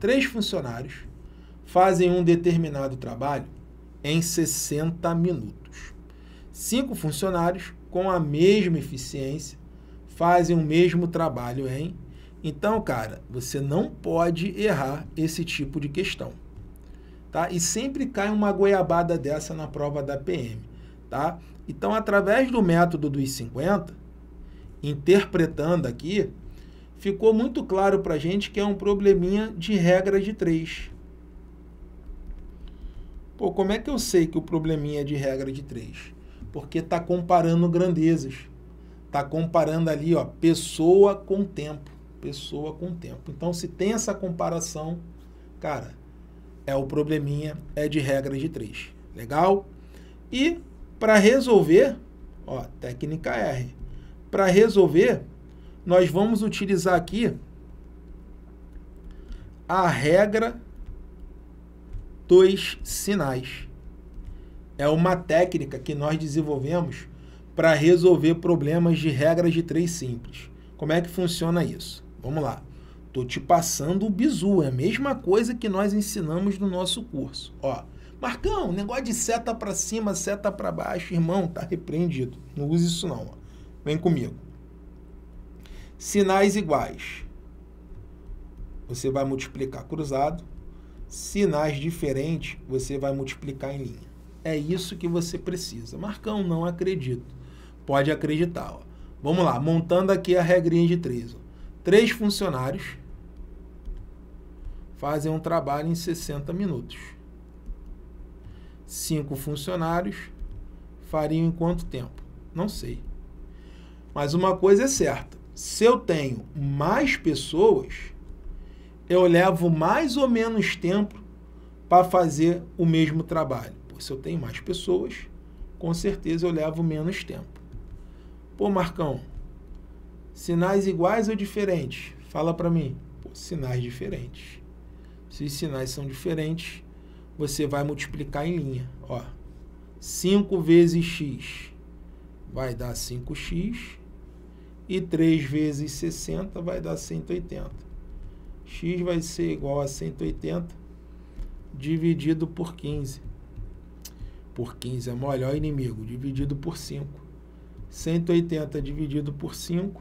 três funcionários fazem um determinado trabalho em 60 minutos. Cinco funcionários com a mesma eficiência fazem o mesmo trabalho em. Então, cara, você não pode errar esse tipo de questão. Tá? E sempre cai uma goiabada dessa na prova da PM, tá? Então, através do método dos 50, interpretando aqui, ficou muito claro para a gente que é um probleminha de regra de três. Pô, como é que eu sei que o probleminha é de regra de três? Porque está comparando grandezas. Está comparando ali, ó, pessoa com tempo. Pessoa com tempo. Então, se tem essa comparação, cara, é o probleminha, é de regra de três. Legal? E para resolver, ó, técnica R. Para resolver, nós vamos utilizar aqui a regra dos sinais. É uma técnica que nós desenvolvemos para resolver problemas de regras de três simples. Como é que funciona isso? Vamos lá. Estou te passando o bizu, é a mesma coisa que nós ensinamos no nosso curso. Ó, Marcão, negócio de seta para cima, seta para baixo, irmão, tá repreendido. Não use isso não. Ó. Vem comigo sinais iguais. Você vai multiplicar cruzado. Sinais diferentes, você vai multiplicar em linha. É isso que você precisa. Marcão, não acredito. Pode acreditar. Ó. Vamos lá, montando aqui a regrinha de três. Ó. Três funcionários fazem um trabalho em 60 minutos. Cinco funcionários fariam em quanto tempo? Não sei. Mas uma coisa é certa: se eu tenho mais pessoas, eu levo mais ou menos tempo para fazer o mesmo trabalho. Pô, se eu tenho mais pessoas, com certeza eu levo menos tempo. Pô, Marcão, sinais iguais ou diferentes? Fala para mim. Pô, sinais diferentes. Se os sinais são diferentes, você vai multiplicar em linha. Ó, 5 vezes x vai dar 5x e 3 vezes 60 vai dar 180. x vai ser igual a 180 dividido por 15. Por 15 é mole, ó, inimigo, dividido por 5. 180 dividido por 5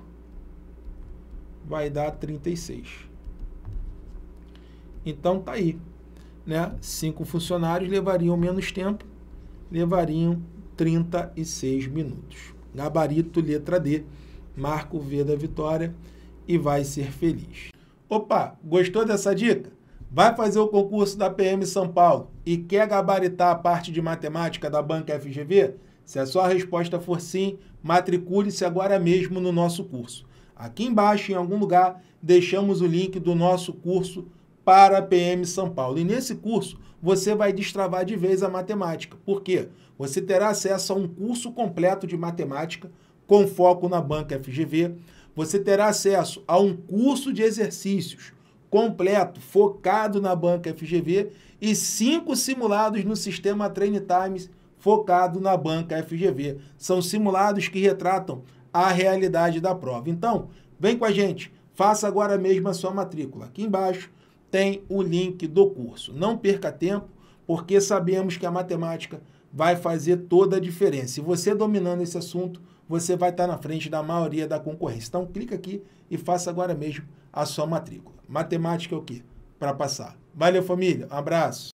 vai dar 36. Então tá aí, né? Cinco funcionários levariam menos tempo, levariam 36 minutos. Gabarito letra D marca o V da vitória e vai ser feliz. Opa, gostou dessa dica? Vai fazer o concurso da PM São Paulo e quer gabaritar a parte de matemática da Banca FGV? Se a sua resposta for sim, matricule-se agora mesmo no nosso curso. Aqui embaixo, em algum lugar, deixamos o link do nosso curso para a PM São Paulo. E nesse curso, você vai destravar de vez a matemática. Por quê? Você terá acesso a um curso completo de matemática com foco na banca FGV, você terá acesso a um curso de exercícios completo, focado na banca FGV e cinco simulados no sistema Train Times focado na banca FGV. São simulados que retratam a realidade da prova. Então, vem com a gente, faça agora mesmo a sua matrícula. Aqui embaixo tem o link do curso. Não perca tempo, porque sabemos que a matemática vai fazer toda a diferença. E você dominando esse assunto, você vai estar na frente da maioria da concorrência. Então, clica aqui e faça agora mesmo a sua matrícula. Matemática é o quê? Para passar. Valeu, família. Um abraço.